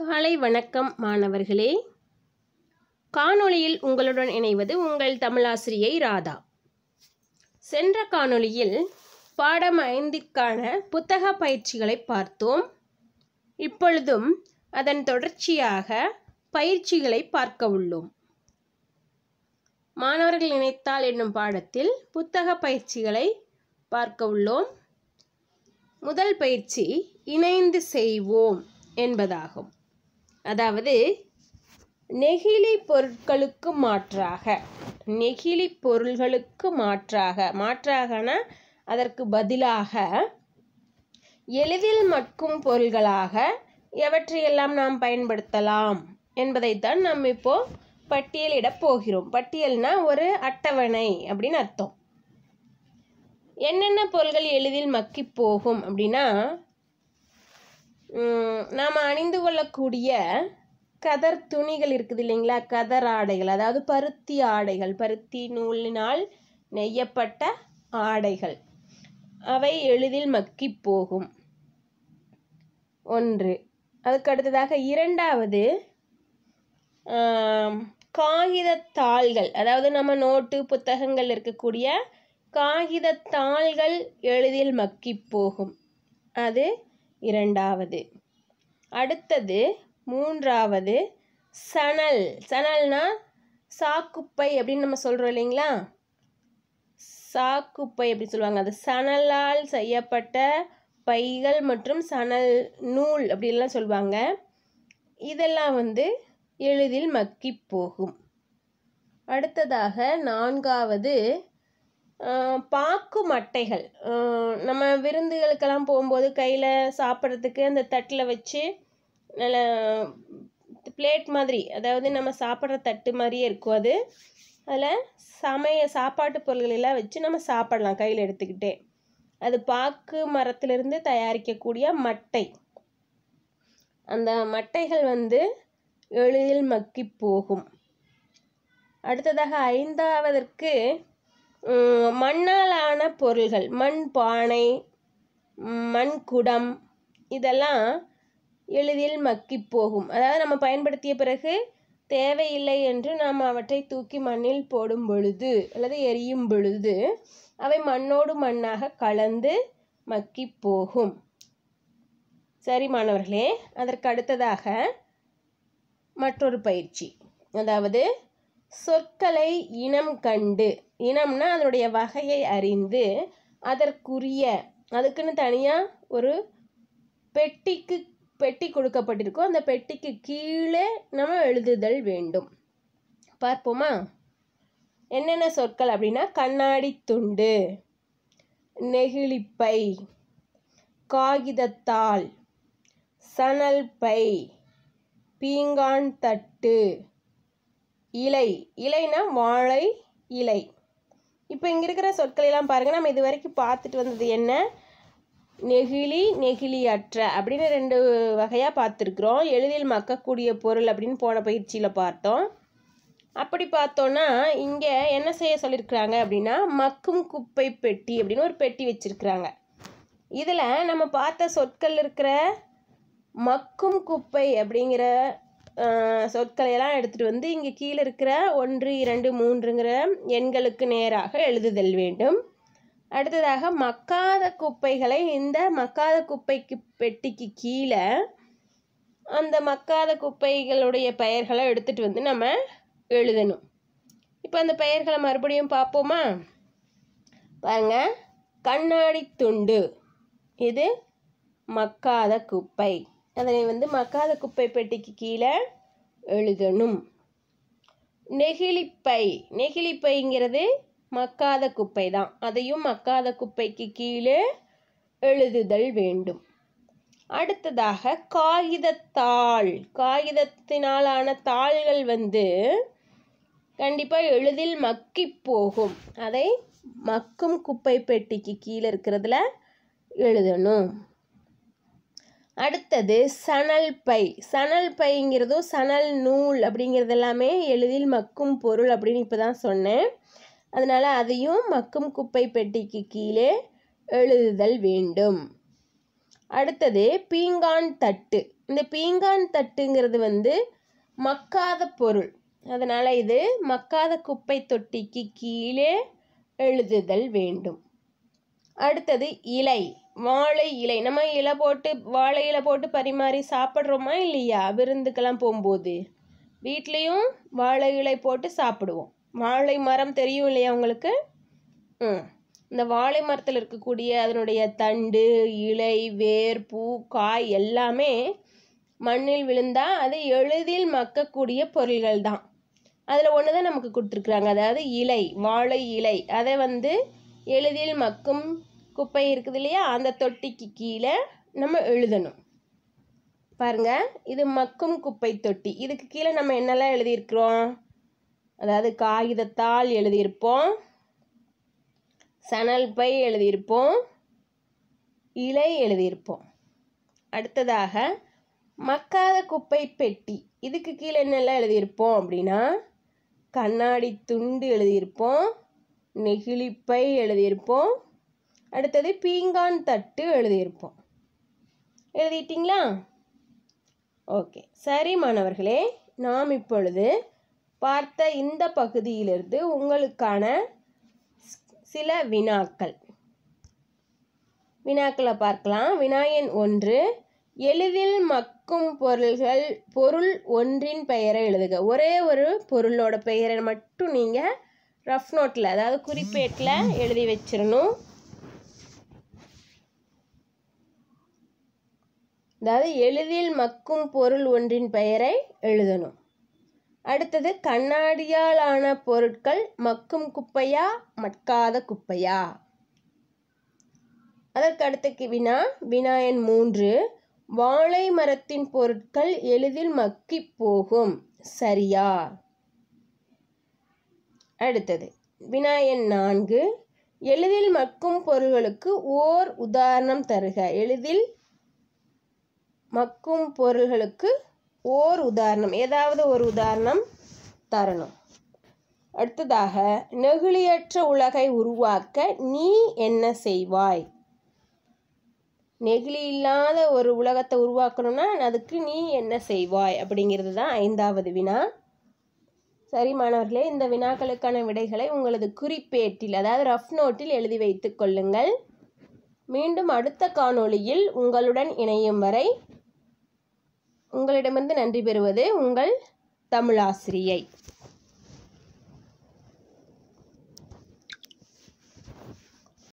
காலை வணக்கம் மாணவர்களே காணொளியில் உங்களுடன் இணைவது உங்கள் தமிழாசிரியை ராதா சென்ற காணொளியில் பாடம் ஐந்திற்கான புத்தக பயிற்சிகளை பார்த்தோம் இப்பொழுதும் அதன் தொடர்ச்சியாக பயிற்சிகளை பார்க்க உள்ளோம் மாணவர்கள் இணைத்தால் என்னும் பாடத்தில் புத்தக பயிற்சிகளை பார்க்க உள்ளோம் முதல் பயிற்சி இணைந்து செய்வோம் என்பதாகும் அதாவது நெகிழி பொருட்களுக்கு மாற்றாக நெகிழி பொருள்களுக்கு மாற்றாக மாற்றாகனா அதற்கு பதிலாக எளிதில் மட்கும் பொருள்களாக எவற்றையெல்லாம் நாம் பயன்படுத்தலாம் என்பதைத்தான் நாம் இப்போ பட்டியலிடப் போகிறோம் பட்டியல்னா ஒரு அட்டவணை அப்படின்னு அர்த்தம் என்னென்ன பொருள்கள் எளிதில் மக்கி போகும் அப்படின்னா நாம் அணிந்து கொள்ளக்கூடிய கதர் துணிகள் இருக்குது இல்லைங்களா கதர் ஆடைகள் அதாவது பருத்தி ஆடைகள் பருத்தி நூலினால் நெய்யப்பட்ட ஆடைகள் அவை எளிதில் மக்கி போகும் ஒன்று அதுக்கு அடுத்ததாக இரண்டாவது காகிதத்தாள்கள் அதாவது நம்ம நோட்டு புத்தகங்கள் இருக்கக்கூடிய காகிதத்தாள்கள் எளிதில் மக்கி போகும் அது இரண்டாவது அடுத்தது மூன்றாவது சணல் சணல்னா சாக்குப்பை அப்படின்னு நம்ம சொல்கிறோம் இல்லைங்களா சாக்குப்பை அப்படின்னு சொல்லுவாங்க அது சணலால் செய்யப்பட்ட பைகள் மற்றும் சணல் நூல் அப்படின்லாம் சொல்லுவாங்க இதெல்லாம் வந்து எளிதில் மக்கி போகும் அடுத்ததாக நான்காவது பாக்கு மட்டைகள் நம்ம விருந்துகளுக்கெல்லாம் போகும்போது கையில் சாப்பிட்றதுக்கு அந்த தட்டில் வச்சு நல்ல பிளேட் மாதிரி அதாவது நம்ம சாப்பிட்ற தட்டு மாதிரியே இருக்கும் அது அதில் சமைய சாப்பாட்டு பொருள்களெல்லாம் வச்சு நம்ம சாப்பிடலாம் கையில் எடுத்துக்கிட்டே அது பாக்கு மரத்திலிருந்து தயாரிக்கக்கூடிய மட்டை அந்த மட்டைகள் வந்து எளிதில் மக்கி போகும் அடுத்ததாக ஐந்தாவதற்கு மண்ணாலான பொருள்கள் மண் பானை மண் குடம் இதெல்லாம் எளிதில் மக்கி போகும் அதாவது நம்ம பயன்படுத்திய பிறகு தேவையில்லை என்று நாம் அவற்றை தூக்கி மண்ணில் போடும் பொழுது அல்லது எரியும் பொழுது அவை மண்ணோடு மண்ணாக கலந்து மக்கி போகும் சரி மாணவர்களே அதற்கு அடுத்ததாக மற்றொரு பயிற்சி அதாவது சொற்களை இனம் கண்டு இனம்னா அதனுடைய வகையை அறிந்து அதற்குரிய அதுக்குன்னு தனியாக ஒரு பெட்டிக்கு பெட்டி கொடுக்கப்பட்டிருக்கோ அந்த பெட்டிக்கு கீழே நம்ம எழுதுதல் வேண்டும் பார்ப்போமா என்னென்ன சொற்கள் அப்படின்னா கண்ணாடி துண்டு நெகிழிப்பை காகிதத்தாள் சணல் பை பீங்கான் தட்டு இலை இலைனா வாழை இலை இப்போ இங்கே இருக்கிற சொற்களெல்லாம் பாருங்கள் நம்ம இது வரைக்கும் பார்த்துட்டு வந்தது என்ன நெகிழி நெகிழியற்ற அப்படின்னு ரெண்டு வகையாக பார்த்துருக்குறோம் எளிதில் மக்கக்கூடிய பொருள் அப்படின்னு போன பயிற்சியில் பார்த்தோம் அப்படி பார்த்தோன்னா இங்கே என்ன செய்ய சொல்லியிருக்கிறாங்க அப்படின்னா மக்கும் குப்பை பெட்டி அப்படின்னு ஒரு பெட்டி வச்சுருக்குறாங்க இதில் நம்ம பார்த்த சொற்கள் இருக்கிற மக்கும் குப்பை அப்படிங்கிற சொற்களையெல்லாம் எடுத்துகிட்டு வந்து இங்கே கீழே இருக்கிற ஒன்று இரண்டு மூன்றுங்கிற எண்களுக்கு நேராக எழுதுதல் வேண்டும் அடுத்ததாக மக்காத குப்பைகளை இந்த மக்காத குப்பைக்கு பெட்டிக்கு கீழே அந்த மக்காத குப்பைகளுடைய பெயர்களை எடுத்துகிட்டு வந்து நம்ம எழுதணும் இப்போ அந்த பெயர்களை மறுபடியும் பார்ப்போமா பாருங்க கண்ணாடி துண்டு இது மக்காத குப்பை அதனை வந்து மக்காத குப்பை பெட்டிக்கு கீழே எழுதணும் நெகிழிப்பை நெகிழிப்பைங்கிறது மக்காத குப்பை தான் அதையும் மக்காத குப்பைக்கு கீழே எழுதுதல் வேண்டும் அடுத்ததாக காகிதத்தாள் காகிதத்தினாலான தாள்கள் வந்து கண்டிப்பாக எளிதில் மக்கி போகும் அதை மக்கும் குப்பை பெட்டிக்கு கீழே இருக்கிறதுல எழுதணும் அடுத்தது சணல் பை சணல் பைங்கிறதும் சணல் நூல் அப்படிங்கிறது எல்லாமே எளிதில் மக்கும் பொருள் அப்படின்னு இப்போ தான் சொன்னேன் அதனால் அதையும் மக்கும் குப்பை பெட்டிக்கு கீழே எழுதுதல் வேண்டும் அடுத்தது பீங்கான் தட்டு இந்த பீங்கான் தட்டுங்கிறது வந்து மக்காத பொருள் அதனால் இது மக்காத குப்பை தொட்டிக்கு கீழே எழுதுதல் வேண்டும் அடுத்தது இலை வாழை இலை நம்ம இலை போட்டு வாழை இலை போட்டு பரிமாறி சாப்பிட்றோமா இல்லையா விருந்துக்கெல்லாம் போகும்போது வீட்லேயும் வாழை இலை போட்டு சாப்பிடுவோம் வாழை மரம் தெரியும் இல்லையா உங்களுக்கு ம் இந்த வாழை மரத்தில் இருக்கக்கூடிய அதனுடைய தண்டு இலை வேர் பூ காய் எல்லாமே மண்ணில் விழுந்தால் அது எளிதில் மக்கக்கூடிய பொருள்கள் தான் அதில் ஒன்று தான் நமக்கு கொடுத்துருக்குறாங்க அதாவது இலை வாழை இலை அதை வந்து எளிதில் மக்கும் குப்பை இருக்குது இல்லையா அந்த தொட்டிக்கு கீழே நம்ம எழுதணும் பாருங்கள் இது மக்கும் குப்பை தொட்டி இதுக்கு கீழே நம்ம என்னெல்லாம் எழுதியிருக்கிறோம் அதாவது காகிதத்தால் எழுதியிருப்போம் சணல் பை எழுதியிருப்போம் இலை எழுதியிருப்போம் அடுத்ததாக மக்காத குப்பை பெட்டி இதுக்கு கீழே என்னெல்லாம் எழுதியிருப்போம் அப்படின்னா கண்ணாடி துண்டு எழுதியிருப்போம் நெகிழிப்பை எழுதியிருப்போம் அடுத்தது பீங்கான் தட்டு எழுதியிருப்போம் எழுதிட்டிங்களா ஓகே சரி மாணவர்களே நாம் இப்பொழுது பார்த்த இந்த பகுதியிலிருந்து உங்களுக்கான சில வினாக்கள் வினாக்களை பார்க்கலாம் வினாயன் ஒன்று எளிதில் மக்கும் பொருள்கள் பொருள் ஒன்றின் பெயரை எழுதுக ஒரே ஒரு பொருளோட பெயரை மட்டும் நீங்கள் ரஃப் நோட்டில் அதாவது குறிப்பேட்டில் எழுதி வச்சிடணும் அதாவது எளிதில் மக்கும் பொருள் ஒன்றின் பெயரை எழுதணும் அடுத்தது கண்ணாடியால் ஆன பொருட்கள் மக்கும் குப்பையா மட்காத குப்பையா அதற்கு அடுத்த வினா வினாயன் மூன்று வாழை மரத்தின் பொருட்கள் எளிதில் மக்கி போகும் சரியா அடுத்தது வினாயன் நான்கு எளிதில் மக்கும் பொருள்களுக்கு ஓர் உதாரணம் தருக எளிதில் மக்கும் பொருள்களுக்கு ஓர் உதாரணம் ஏதாவது ஒரு உதாரணம் தரணும் அடுத்ததாக நெகிழியற்ற உலகை உருவாக்க நீ என்ன செய்வாய் நெகிழி இல்லாத ஒரு உலகத்தை உருவாக்கணும்னா அதுக்கு நீ என்ன செய்வாய் அப்படிங்கிறது தான் ஐந்தாவது வினா சரி மாணவர்களே இந்த வினாக்களுக்கான விடைகளை உங்களது குறிப்பேட்டில் அதாவது ரஃப் நோட்டில் எழுதி வைத்துக் கொள்ளுங்கள் மீண்டும் அடுத்த காணொளியில் உங்களுடன் இணையும் வரை உங்களிடமிருந்து நன்றி பெறுவது உங்கள் தமிழாசிரியை